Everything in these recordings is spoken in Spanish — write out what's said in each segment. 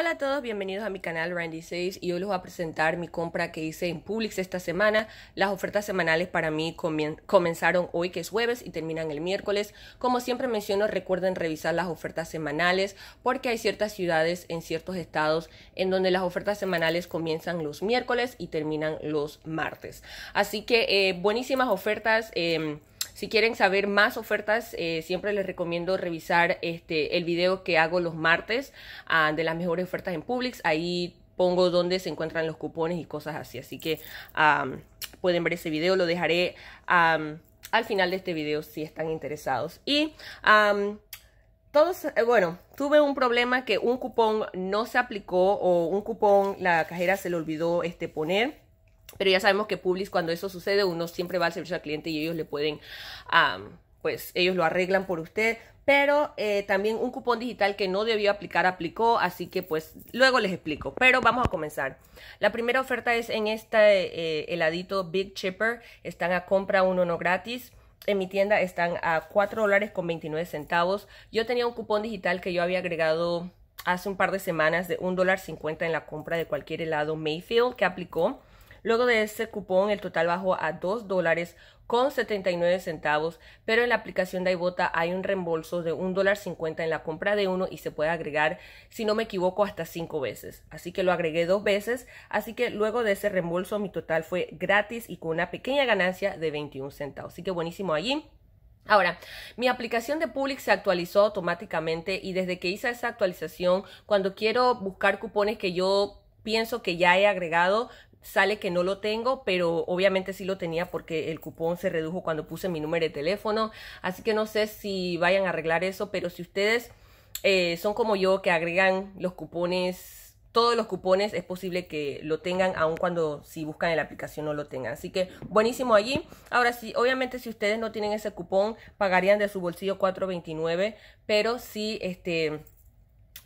Hola a todos, bienvenidos a mi canal randy Says y hoy les voy a presentar mi compra que hice en Publix esta semana. Las ofertas semanales para mí comenzaron hoy que es jueves y terminan el miércoles. Como siempre menciono, recuerden revisar las ofertas semanales porque hay ciertas ciudades en ciertos estados en donde las ofertas semanales comienzan los miércoles y terminan los martes. Así que eh, buenísimas ofertas. Em, si quieren saber más ofertas, eh, siempre les recomiendo revisar este, el video que hago los martes ah, de las mejores ofertas en Publix. Ahí pongo dónde se encuentran los cupones y cosas así. Así que pueden ver ese video. Lo dejaré al final de este video si están interesados. Y todos, eh, bueno, tuve un problema que un cupón no se aplicó o un cupón la cajera se le olvidó este, poner. Pero ya sabemos que Publis, cuando eso sucede, uno siempre va al servicio al cliente y ellos le pueden, pues ellos lo arreglan por usted. Pero eh, también un cupón digital que no debió aplicar, aplicó, así que pues luego les explico. Pero vamos a comenzar. La primera oferta es en este eh, heladito Big Chipper. Están a compra uno no gratis en mi tienda están a 4 dólares con 29 centavos. Yo tenía un cupón digital que yo había agregado hace un par de semanas de $1.50 en la compra de cualquier helado Mayfield que aplicó. Luego de ese cupón, el total bajó a $2.79, dólares con centavos, pero en la aplicación de iBota hay un reembolso de $1.50 en la compra de uno y se puede agregar, si no me equivoco, hasta cinco veces. Así que lo agregué dos veces, así que luego de ese reembolso mi total fue gratis y con una pequeña ganancia de 21 centavos. Así que buenísimo allí. Ahora, mi aplicación de Public se actualizó automáticamente y desde que hice esa actualización, cuando quiero buscar cupones que yo pienso que ya he agregado, sale que no lo tengo, pero obviamente sí lo tenía porque el cupón se redujo cuando puse mi número de teléfono. Así que no sé si vayan a arreglar eso, pero si ustedes eh, son como yo que agregan los cupones, todos los cupones, es posible que lo tengan, aun cuando si buscan en la aplicación no lo tengan. Así que buenísimo allí. Ahora sí, obviamente si ustedes no tienen ese cupón, pagarían de su bolsillo 4.29, pero sí, este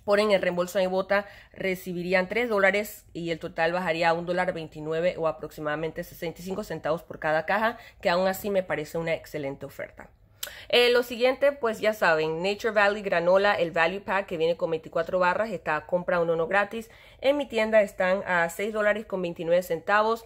por en el reembolso de bota recibirían 3 dólares y el total bajaría a un dólar 29 o aproximadamente 65 centavos por cada caja, que aún así me parece una excelente oferta. Eh, lo siguiente, pues ya saben, Nature Valley Granola, el Value Pack que viene con 24 barras, está a compra uno no gratis. En mi tienda están a seis dólares con 29 centavos.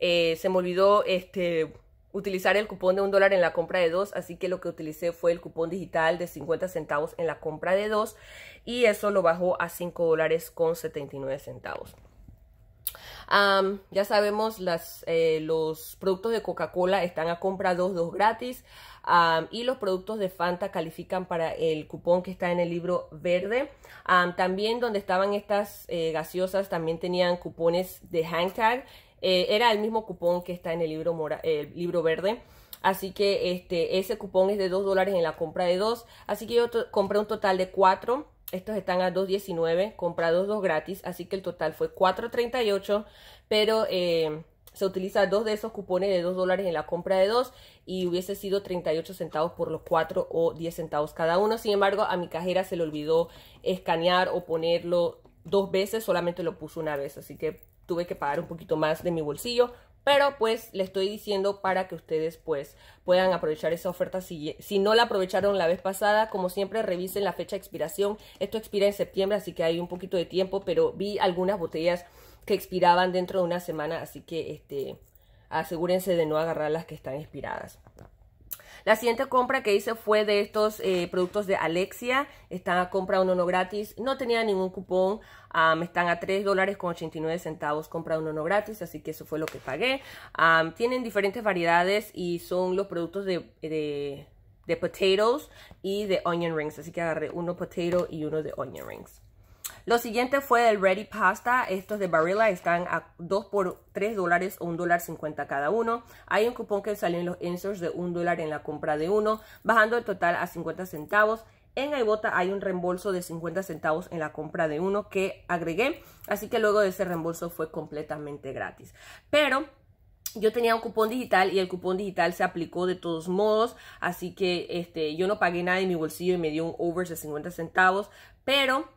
Eh, se me olvidó este utilizar el cupón de un dólar en la compra de dos, así que lo que utilicé fue el cupón digital de 50 centavos en la compra de dos y eso lo bajó a 5 dólares con 79 centavos. ya sabemos, las, eh, los productos de Coca-Cola están a compra 2, 2 gratis y los productos de Fanta califican para el cupón que está en el libro verde. también donde estaban estas eh, gaseosas también tenían cupones de hang tag eh, era el mismo cupón que está en el libro, eh, el libro verde. Así que este, ese cupón es de 2 dólares en la compra de 2. Así que yo compré un total de 4. Estos están a 2.19. Comprados 2 gratis. Así que el total fue 4.38. Pero eh, se utiliza dos de esos cupones de 2 dólares en la compra de 2. Y hubiese sido 38 centavos por los 4 o 10 centavos cada uno. Sin embargo, a mi cajera se le olvidó escanear o ponerlo dos veces. Solamente lo puso una vez. Así que tuve que pagar un poquito más de mi bolsillo, pero pues le estoy diciendo para que ustedes pues puedan aprovechar esa oferta si, si, no la aprovecharon la vez pasada, como siempre revisen la fecha de expiración, esto expira en septiembre así que hay un poquito de tiempo, pero vi algunas botellas que expiraban dentro de una semana, así que este, asegúrense de no agarrar las que están expiradas. La siguiente compra que hice fue de estos eh, productos de Alexia. Están a compra uno no gratis. No tenía ningún cupón. Ah, están a $3.89 dólares con centavos. Compra uno no gratis. Así que eso fue lo que pagué. Ah, tienen diferentes variedades y son los productos de, de, de potatoes y de onion rings. Así que agarré uno potato y uno de onion rings. Lo siguiente fue el Ready Pasta. Estos de Barilla están a 2 por 3 dólares o 1 dólar 50 cada uno. Hay un cupón que salió en los inserts de 1 dólar en la compra de uno, bajando el total a 50 centavos. En iBota hay un reembolso de 50 centavos en la compra de uno que agregué, así que luego de ese reembolso fue completamente gratis. Pero yo tenía un cupón digital y el cupón digital se aplicó de todos modos, así que este, yo no pagué nada en mi bolsillo y me dio un over de 50 centavos, pero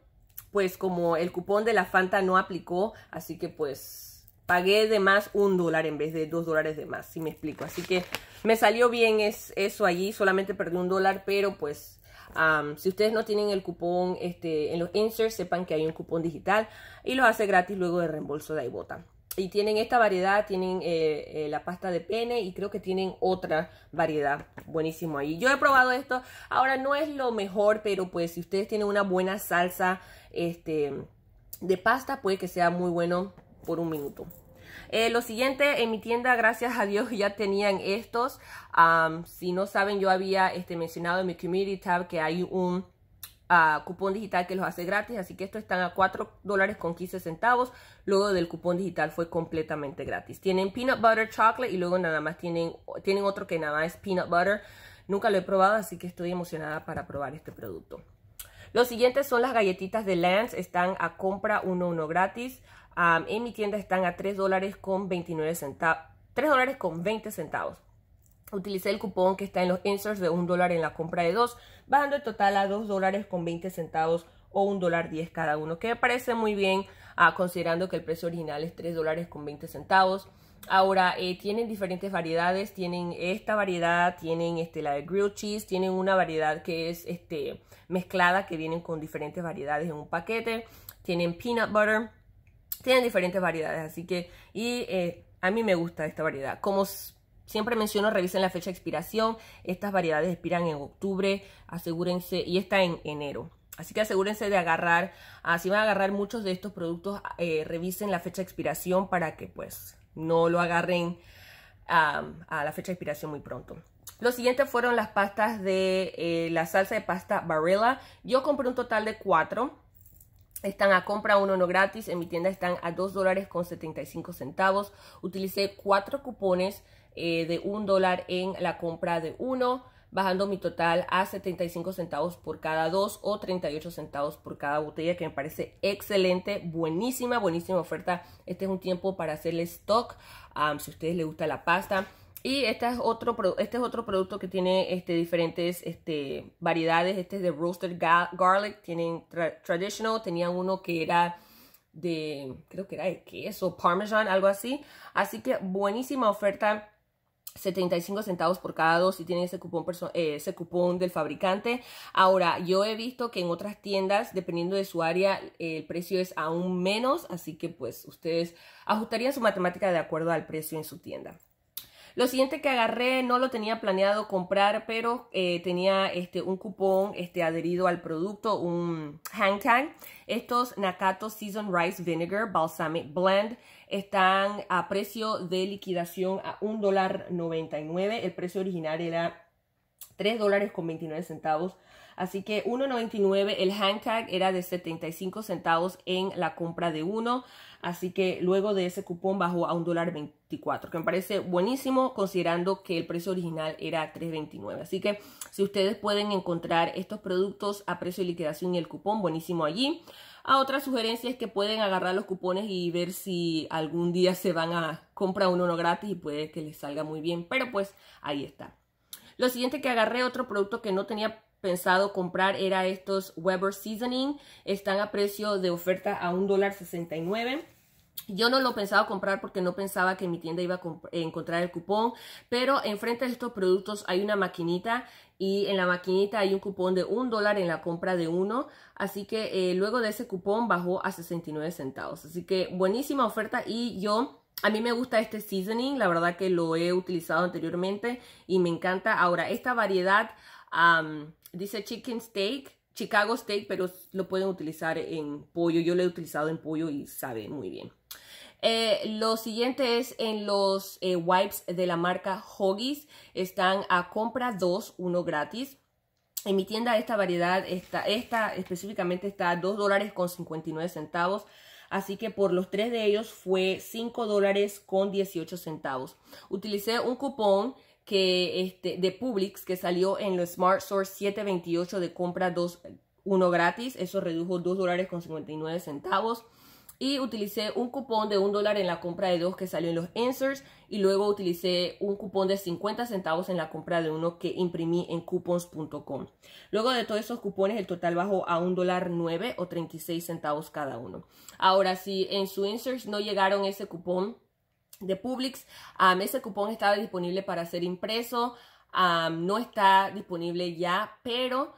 pues como el cupón de la Fanta no aplicó, así que pues pagué de más un dólar en vez de dos dólares de más, si me explico. Así que me salió bien es, eso allí, solamente perdí un dólar, pero pues si ustedes no tienen el cupón este, en los inserts, sepan que hay un cupón digital y lo hace gratis luego de reembolso de Ibota y tienen esta variedad, tienen eh, eh, la pasta de pene y creo que tienen otra variedad. Buenísimo ahí. Yo he probado esto. Ahora no es lo mejor, pero pues si ustedes tienen una buena salsa este, de pasta, puede que sea muy bueno por un minuto. Eh, lo siguiente, en mi tienda, gracias a Dios, ya tenían estos. si no saben, yo había este, mencionado en mi community tab que hay un cupón digital que los hace gratis. Así que estos están a 4 dólares con 15 centavos. Luego del cupón digital fue completamente gratis. Tienen peanut butter chocolate y luego nada más tienen, tienen otro que nada más es peanut butter. Nunca lo he probado, así que estoy emocionada para probar este producto. Los siguientes son las galletitas de Lance. Están a compra uno uno gratis. Um, en mi tienda están a 3 dólares con 29 centavos. 3 dólares con 20 centavos utilicé el cupón que está en los inserts de un dólar en la compra de dos, bajando el total a dos dólares con 20 centavos o un dólar cada uno, que me parece muy bien ah, considerando que el precio original es tres dólares con 20 centavos. Ahora, eh, tienen diferentes variedades, tienen esta variedad, tienen este, la de grilled cheese, tienen una variedad que es este, mezclada, que vienen con diferentes variedades en un paquete, tienen peanut butter, tienen diferentes variedades, así que, y eh, a mí me gusta esta variedad. Como Siempre menciono, revisen la fecha de expiración. Estas variedades expiran en octubre, asegúrense, y está en enero. Así que asegúrense de agarrar, así ah, si van a agarrar muchos de estos productos, eh, revisen la fecha de expiración para que pues no lo agarren a la fecha de expiración muy pronto. Lo siguiente fueron las pastas de eh, la salsa de pasta Barilla. Yo compré un total de cuatro. Están a compra uno no gratis. En mi tienda están a 2 dólares con 75 centavos. Utilicé cuatro cupones eh, de un dólar en la compra de uno, bajando mi total a 75 centavos por cada dos o 38 centavos por cada botella, que me parece excelente, buenísima, buenísima oferta. Este es un tiempo para hacerle stock, um, si a ustedes les gusta la pasta. Y este es otro, este es otro producto que tiene este, diferentes este, variedades. Este es de Roasted Garlic. Tienen Traditional. Tenían uno que era de, creo que era de queso, Parmesan, algo así. Así que buenísima oferta. 75 centavos por cada dos si tienen ese cupón, eh, ese cupón del fabricante. Ahora, yo he visto que en otras tiendas, dependiendo de su área, el precio es aún menos, así que pues ustedes ajustarían su matemática de acuerdo al precio en su tienda. Lo siguiente que agarré no lo tenía planeado comprar, pero eh, tenía este, un cupón este, adherido al producto, un hang Estos Nakato Season Rice Vinegar Balsamic Blend están a precio de liquidación a $1.99. El precio original era 3 dólares con 29 centavos. Así que 1.99 el handcag era de 75 centavos en la compra de uno. Así que luego de ese cupón bajó a $1.24. dólar que me parece buenísimo considerando que el precio original era 3.29. Así que si ustedes pueden encontrar estos productos a precio de liquidación y el cupón, buenísimo allí. A ah, otra sugerencia es que pueden agarrar los cupones y ver si algún día se van a comprar uno no gratis y puede que les salga muy bien. Pero pues ahí está. Lo siguiente que agarré, otro producto que no tenía pensado comprar era estos Weber Seasoning. Están a precio de oferta a $1.69. Yo no lo pensaba comprar porque no pensaba que mi tienda iba a encontrar el cupón, pero enfrente de estos productos hay una maquinita y en la maquinita hay un cupón de un dólar en la compra de uno, así que eh, luego de ese cupón bajó a 69 centavos. Así que buenísima oferta y yo a mí me gusta este seasoning, la verdad que lo he utilizado anteriormente y me encanta. Ahora, esta variedad dice chicken steak, Chicago steak, pero lo pueden utilizar en pollo. Yo lo he utilizado en pollo y sabe muy bien. Eh, lo siguiente es en los eh, wipes de la marca Hoggies. Están a compra 2, uno gratis. En mi tienda esta variedad, esta, esta específicamente está a 2 dólares con 59 centavos. Así que por los tres de ellos fue 5 dólares con 18 centavos. Utilicé un cupón este, de Publix que salió en los Smart Source 728 de compra 2, 1 gratis. Eso redujo 2 dólares con 59 centavos y utilicé un cupón de un dólar en la compra de dos que salió en los inserts y luego utilicé un cupón de 50 centavos en la compra de uno que imprimí en coupons.com. Luego de todos esos cupones el total bajó a un dólar o 36 centavos cada uno. Ahora si en su inserts no llegaron ese cupón de Publix, ese cupón estaba disponible para ser impreso no está disponible ya, pero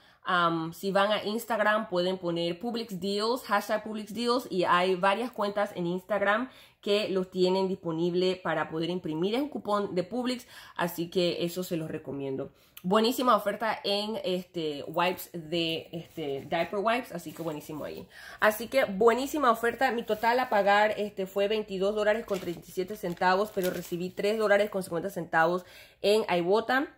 si van a Instagram pueden poner Publix Deals, hashtag Publix Deals y hay varias cuentas en Instagram que los tienen disponible para poder imprimir. en cupón de Publix, así que eso se los recomiendo. Buenísima oferta en este wipes de este diaper wipes, así que buenísimo ahí. Así que buenísima oferta. Mi total a pagar este fue 22 dólares con 37 centavos, pero recibí 3 dólares con 50 centavos en Ibotta.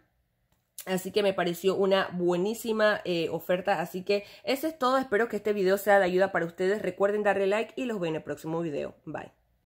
Así que me pareció una buenísima eh, oferta. Así que eso es todo. Espero que este video sea de ayuda para ustedes. Recuerden darle like y los veo en el próximo video. Bye.